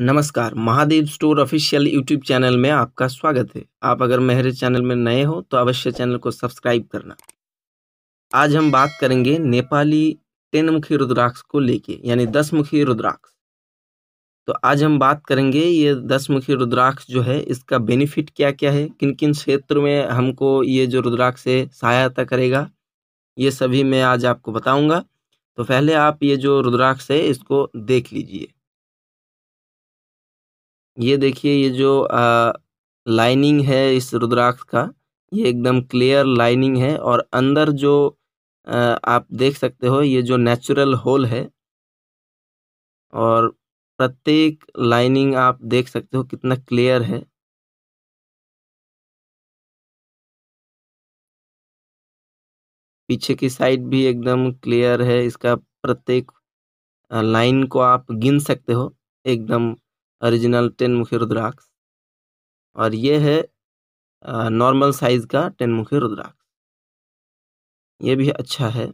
नमस्कार Mahadev store official YouTube channel में आपका स्वागत है आप अगर मेरे चैनल में नए हो तो अवश्य चैनल को सब्सक्राइब करना आज हम बात करेंगे नेपाली तीन मुखी रुद्राक्ष को लेके यानी दस मुखी रुद्राक्ष तो आज हम बात करेंगे ये दस मुखी रुद्राक्ष जो है इसका बेनिफिट क्या क्या है किन किन क्षेत्र में हमको ये जो रुद्राक्ष है सहायता करेगा ये सभी मैं आज आपको बताऊँगा तो पहले आप ये जो रुद्राक्ष है इसको देख लीजिए ये देखिए ये जो आ, लाइनिंग है इस रुद्राक्ष का ये एकदम क्लियर लाइनिंग है और अंदर जो आ, आप देख सकते हो ये जो नेचुरल होल है और प्रत्येक लाइनिंग आप देख सकते हो कितना क्लियर है पीछे की साइड भी एकदम क्लियर है इसका प्रत्येक लाइन को आप गिन सकते हो एकदम ओरिजिनल टेन मुखी रुद्राक्ष और ये है नॉर्मल साइज का टेन मुखी रुद्राक्ष ये भी अच्छा है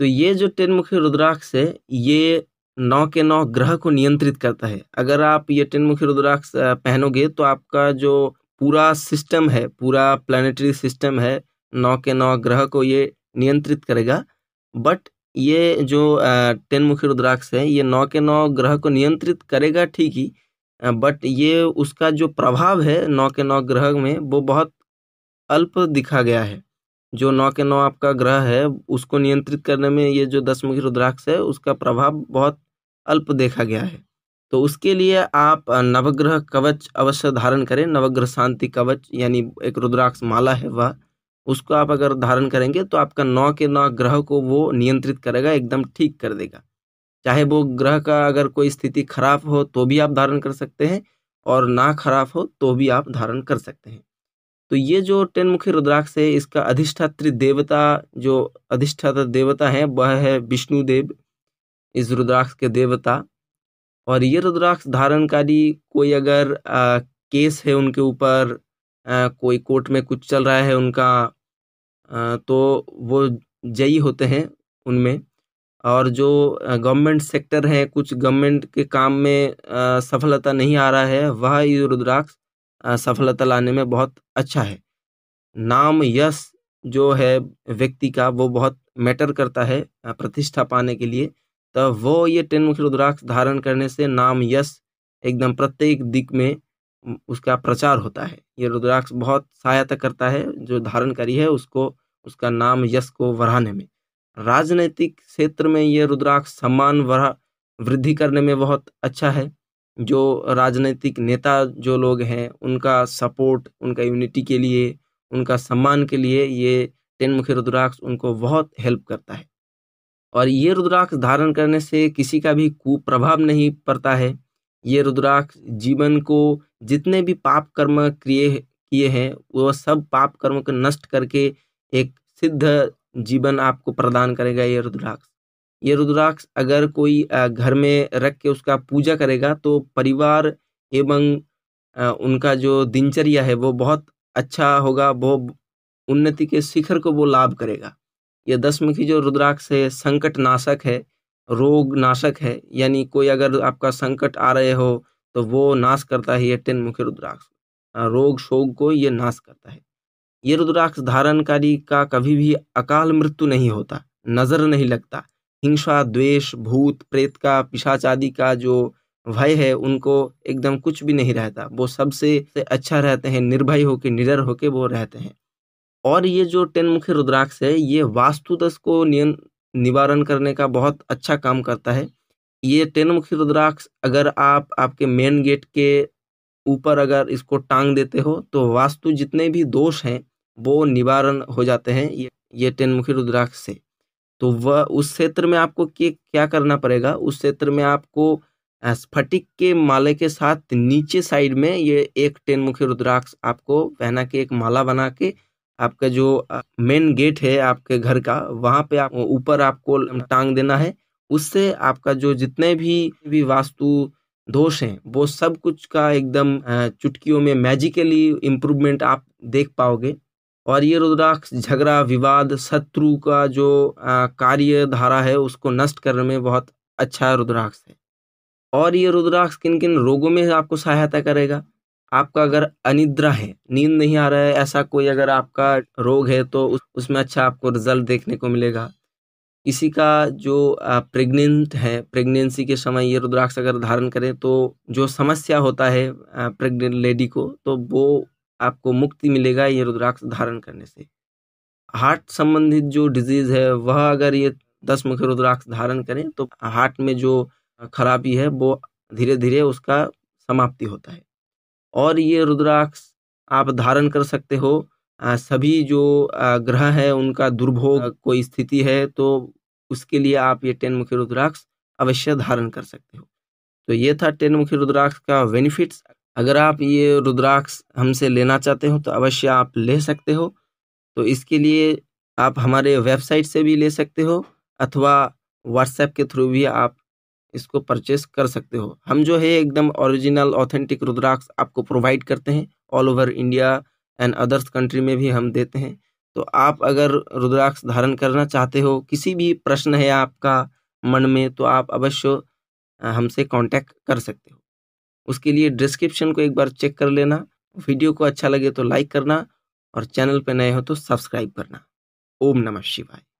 तो ये जो टेन मुखी रुद्राक्ष है ये नौ के नौ ग्रह को नियंत्रित करता है अगर आप ये टेन मुखी रुद्राक्ष पहनोगे तो आपका जो पूरा सिस्टम है पूरा प्लानिटरी सिस्टम है नौ के नौ ग्रह को ये नियंत्रित करेगा बट ये जो टेन मुखी रुद्राक्ष है ये नौ के नौ ग्रह को नियंत्रित करेगा ठीक ही बट ये उसका जो प्रभाव है नौ के नौ ग्रह में वो बहुत अल्प दिखा गया है जो नौ के नौ आपका ग्रह है उसको नियंत्रित करने में ये जो दस मुखी रुद्राक्ष है उसका प्रभाव बहुत अल्प देखा गया है तो उसके लिए आप नवग्रह कवच अवश्य धारण करें नवग्रह शांति कवच यानी एक रुद्राक्ष माला है वह उसको आप अगर धारण करेंगे तो आपका नौ के नौ ग्रह को वो नियंत्रित करेगा एकदम ठीक कर देगा चाहे वो ग्रह का अगर कोई स्थिति खराब हो तो भी आप धारण कर सकते हैं और ना खराब हो तो भी आप धारण कर सकते हैं तो ये जो टेन मुखी रुद्राक्ष है इसका अधिष्ठात्री देवता जो अधिष्ठाता देवता है वह है विष्णु देव इस रुद्राक्ष के देवता और ये रुद्राक्ष धारणकारी कोई अगर आ, केस है उनके ऊपर कोई कोर्ट में कुछ चल रहा है उनका तो वो जयी होते हैं उनमें और जो गवर्नमेंट सेक्टर हैं कुछ गवर्नमेंट के काम में सफलता नहीं आ रहा है वह ये रुद्राक्ष सफलता लाने में बहुत अच्छा है नाम यश जो है व्यक्ति का वो बहुत मैटर करता है प्रतिष्ठा पाने के लिए तो वो ये टेन मुखी रुद्राक्ष धारण करने से नाम यश एकदम प्रत्येक दिक में उसका प्रचार होता है ये रुद्राक्ष बहुत सहायता करता है जो धारण करी है उसको उसका नाम यश को बढ़ाने में राजनीतिक क्षेत्र में ये रुद्राक्ष सम्मान वृद्धि करने में बहुत अच्छा है जो राजनीतिक नेता जो लोग हैं उनका सपोर्ट उनका यूनिटी के लिए उनका सम्मान के लिए ये टेन मुखी रुद्राक्ष उनको बहुत हेल्प करता है और ये रुद्राक्ष धारण करने से किसी का भी कुप्रभाव नहीं पड़ता है ये रुद्राक्ष जीवन को जितने भी पाप कर्म किए किए हैं वह सब पाप कर्म को नष्ट करके एक सिद्ध जीवन आपको प्रदान करेगा ये रुद्राक्ष ये रुद्राक्ष अगर कोई घर में रख के उसका पूजा करेगा तो परिवार एवं उनका जो दिनचर्या है वो बहुत अच्छा होगा वो उन्नति के शिखर को वो लाभ करेगा यह दसमुखी जो रुद्राक्ष है संकट नाशक है रोग नाशक है यानी कोई अगर आपका संकट आ रहे हो तो वो नाश करता है ये टेन मुख्य रुद्राक्ष रोग शोक को ये नाश करता है ये रुद्राक्ष धारणकारी का कभी भी अकाल मृत्यु नहीं होता नजर नहीं लगता हिंसा द्वेष भूत प्रेत का पिशाच आदि का जो भय है उनको एकदम कुछ भी नहीं रहता वो सबसे अच्छा रहते हैं निर्भय होके निडर होके वो रहते हैं और ये जो टेन मुखी रुद्राक्ष है ये वास्तुदश को नियन निवारण करने का बहुत अच्छा काम करता है ये टेन मुखी रुद्राक्ष अगर आप आपके मेन गेट के ऊपर अगर इसको टांग देते हो तो वास्तु जितने भी दोष हैं वो निवारण हो जाते हैं ये ये टेन मुखी रुद्राक्ष से तो वह उस क्षेत्र में आपको के क्या करना पड़ेगा उस क्षेत्र में आपको स्फटिक के माले के साथ नीचे साइड में ये एक टेन मुखी रुद्राक्ष आपको पहना के एक माला बना के आपका जो मेन गेट है आपके घर का वहाँ पे आप ऊपर आपको टांग देना है उससे आपका जो जितने भी भी वास्तु दोष हैं वो सब कुछ का एकदम चुटकियों में मैजिकली इम्प्रूवमेंट आप देख पाओगे और ये रुद्राक्ष झगड़ा विवाद शत्रु का जो कार्य धारा है उसको नष्ट करने में बहुत अच्छा रुद्राक्ष है और ये रुद्राक्ष किन किन रोगों में आपको सहायता करेगा आपका अगर अनिद्रा है नींद नहीं आ रहा है ऐसा कोई अगर आपका रोग है तो उस, उसमें अच्छा आपको रिजल्ट देखने को मिलेगा किसी का जो प्रेग्नेंट है प्रेगनेंसी के समय ये रुद्राक्ष अगर धारण करें तो जो समस्या होता है प्रेग्नेंट लेडी को तो वो आपको मुक्ति मिलेगा ये रुद्राक्ष धारण करने से हार्ट संबंधित जो डिजीज है वह अगर ये दस मुख्य रुद्राक्ष धारण करें तो हार्ट में जो खराबी है वो धीरे धीरे उसका समाप्ति होता है और ये रुद्राक्ष आप धारण कर सकते हो सभी जो ग्रह है उनका दुर्भोग कोई स्थिति है तो उसके लिए आप ये टेन मुखी रुद्राक्ष अवश्य धारण कर सकते हो तो ये था टेन मुखी रुद्राक्ष का बेनिफिट्स अगर आप ये रुद्राक्ष हमसे लेना चाहते हो तो अवश्य आप ले सकते हो तो इसके लिए आप हमारे वेबसाइट से भी ले सकते हो अथवा व्हाट्सएप के थ्रू भी आप इसको परचेस कर सकते हो हम जो है एकदम ओरिजिनल ऑथेंटिक रुद्राक्ष आपको प्रोवाइड करते हैं all over India and others country में भी हम देते हैं तो आप अगर रुद्राक्ष धारण करना चाहते हो किसी भी प्रश्न है आपका मन में तो आप अवश्य हमसे कांटेक्ट कर सकते हो उसके लिए डिस्क्रिप्शन को एक बार चेक कर लेना वीडियो को अच्छा लगे तो लाइक करना और चैनल पर नए हो तो सब्सक्राइब करना ओम नमः शिवाय